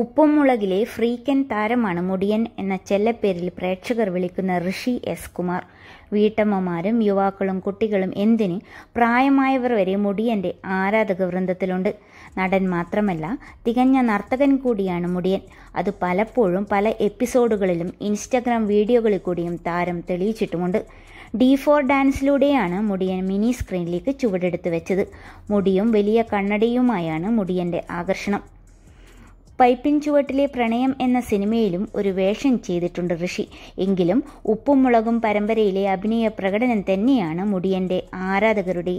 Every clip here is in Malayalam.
ഉപ്പും മുളകിലെ ഫ്രീക്കൻ താരമാണ് മുടിയൻ എന്ന ചെല്ലപ്പേരിൽ പ്രേക്ഷകർ വിളിക്കുന്ന ഋഷി എസ് കുമാർ വീട്ടമ്മമാരും യുവാക്കളും കുട്ടികളും എന്തിന് പ്രായമായവർ വരെ മുടിയന്റെ ആരാധക വൃന്ദത്തിലുണ്ട് നടൻ മാത്രമല്ല തികഞ്ഞ നർത്തകൻ കൂടിയാണ് മുടിയൻ അത് പലപ്പോഴും പല എപ്പിസോഡുകളിലും ഇൻസ്റ്റഗ്രാം വീഡിയോകളിൽ കൂടിയും താരം തെളിയിച്ചിട്ടുമുണ്ട് ഡി ഫോർ ഡാൻസിലൂടെയാണ് മുടിയൻ മിനി സ്ക്രീനിലേക്ക് ചുവടെടുത്ത് വെച്ചത് മുടിയും വലിയ കണ്ണടയുമായാണ് മുടിയന്റെ ആകർഷണം പൈപ്പിൻ ചുവട്ടിലെ പ്രണയം എന്ന സിനിമയിലും ഒരു വേഷം ചെയ്തിട്ടുണ്ട് ഋഷി എങ്കിലും ഉപ്പും മുളകും പരമ്പരയിലെ അഭിനയ പ്രകടനം തന്നെയാണ് മുടിയൻ്റെ ആരാധകരുടെ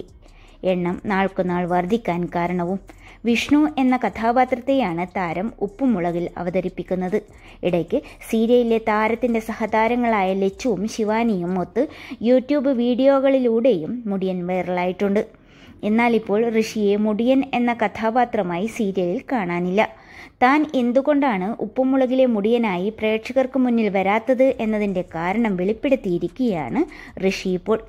എണ്ണം നാൾക്കുനാൾ വർദ്ധിക്കാൻ കാരണവും വിഷ്ണു എന്ന കഥാപാത്രത്തെയാണ് താരം ഉപ്പും മുളകിൽ അവതരിപ്പിക്കുന്നത് ഇടയ്ക്ക് സീരിയലിലെ താരത്തിൻ്റെ സഹതാരങ്ങളായ ലച്ചുവും ശിവാനിയും ഒത്ത് യൂട്യൂബ് വീഡിയോകളിലൂടെയും മുടിയൻ വൈറലായിട്ടുണ്ട് എന്നാൽ ഇപ്പോൾ ഋഷിയെ മുടിയൻ എന്ന കഥാപാത്രമായി സീരിയലിൽ കാണാനില്ല താൻ എന്തുകൊണ്ടാണ് ഉപ്പുമുളകിലെ മുടിയനായി പ്രേക്ഷകർക്ക് മുന്നിൽ വരാത്തത് എന്നതിൻ്റെ കാരണം വെളിപ്പെടുത്തിയിരിക്കുകയാണ് ഋഷി ഇപ്പോൾ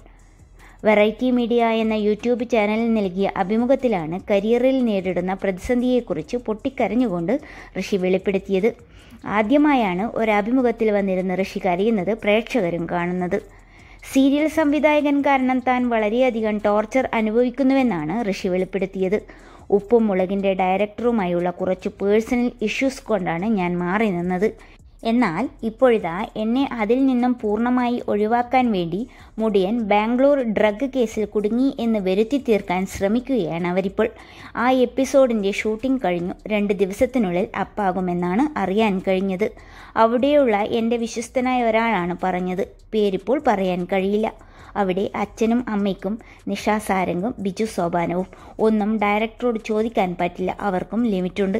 വെറൈറ്റി മീഡിയ എന്ന യൂട്യൂബ് ചാനലിൽ നൽകിയ അഭിമുഖത്തിലാണ് കരിയറിൽ നേരിടുന്ന പ്രതിസന്ധിയെക്കുറിച്ച് പൊട്ടിക്കരഞ്ഞുകൊണ്ട് ഋഷി വെളിപ്പെടുത്തിയത് ആദ്യമായാണ് ഒരഭിമുഖത്തിൽ വന്നിരുന്ന ഋഷി കരയുന്നത് പ്രേക്ഷകരും കാണുന്നത് സീരിയൽ സംവിധായകൻ കാരണം താൻ വളരെയധികം ടോർച്ചർ അനുഭവിക്കുന്നുവെന്നാണ് ഋഷി വെളിപ്പെടുത്തിയത് ഉപ്പും മുളകിൻ്റെ ഡയറക്ടറുമായുള്ള കുറച്ച് പേഴ്സണൽ ഇഷ്യൂസ് കൊണ്ടാണ് ഞാൻ മാറി നിന്നത് എന്നാൽ ഇപ്പോഴിതാ എന്നെ അതിൽ നിന്നും പൂർണ്ണമായി ഒഴിവാക്കാൻ വേണ്ടി മുടിയൻ ബാംഗ്ലൂർ ഡ്രഗ് കേസിൽ കുടുങ്ങി എന്ന് വരുത്തി തീർക്കാൻ ശ്രമിക്കുകയാണ് അവരിപ്പോൾ ആ എപ്പിസോഡിൻ്റെ ഷൂട്ടിംഗ് കഴിഞ്ഞു രണ്ട് ദിവസത്തിനുള്ളിൽ അപ്പാകുമെന്നാണ് അറിയാൻ കഴിഞ്ഞത് അവിടെയുള്ള എൻ്റെ വിശ്വസ്തനായ ഒരാളാണ് പറഞ്ഞത് പേരിപ്പോൾ പറയാൻ കഴിയില്ല അവിടെ അച്ഛനും അമ്മയ്ക്കും നിഷാ സാരംഗും ബിജു സോപാനവും ഒന്നും ഡയറക്ടറോട് ചോദിക്കാൻ പറ്റില്ല അവർക്കും ലിമിറ്റുണ്ട്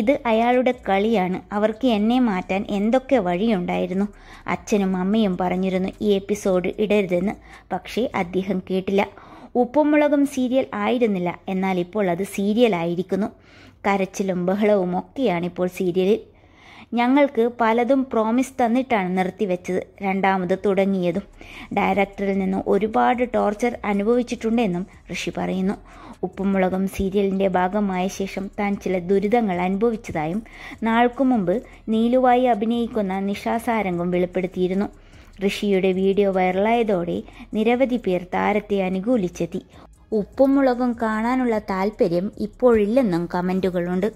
ഇത് അയാളുടെ കളിയാണ് അവർക്ക് എന്നെ മാറ്റാൻ എന്തൊക്കെ വഴിയുണ്ടായിരുന്നു അച്ഛനും അമ്മയും പറഞ്ഞിരുന്നു ഈ എപ്പിസോഡ് ഇടരുതെന്ന് പക്ഷേ അദ്ദേഹം കേട്ടില്ല ഉപ്പുമുളകും സീരിയൽ ആയിരുന്നില്ല എന്നാൽ ഇപ്പോൾ അത് സീരിയൽ ആയിരിക്കുന്നു കരച്ചിലും ബഹളവും ഒക്കെയാണിപ്പോൾ സീരിയലിൽ ഞങ്ങൾക്ക് പലതും പ്രോമിസ് തന്നിട്ടാണ് നിർത്തിവെച്ചത് രണ്ടാമത് തുടങ്ങിയതും ഡയറക്ടറിൽ നിന്ന് ഒരുപാട് ടോർച്ചർ അനുഭവിച്ചിട്ടുണ്ടെന്നും ഋഷി പറയുന്നു ഉപ്പുമുളകം സീരിയലിൻ്റെ ഭാഗമായ ശേഷം താൻ ചില ദുരിതങ്ങൾ അനുഭവിച്ചതായും നാൾക്കു മുമ്പ് നീലുവായി അഭിനയിക്കുന്ന നിഷാസാരംഗം വെളിപ്പെടുത്തിയിരുന്നു ഋഷിയുടെ വീഡിയോ വൈറലായതോടെ നിരവധി പേർ താരത്തെ അനുകൂലിച്ചെത്തി ഉപ്പുമുളകും കാണാനുള്ള താല്പര്യം ഇപ്പോഴില്ലെന്നും കമൻറ്റുകളുണ്ട്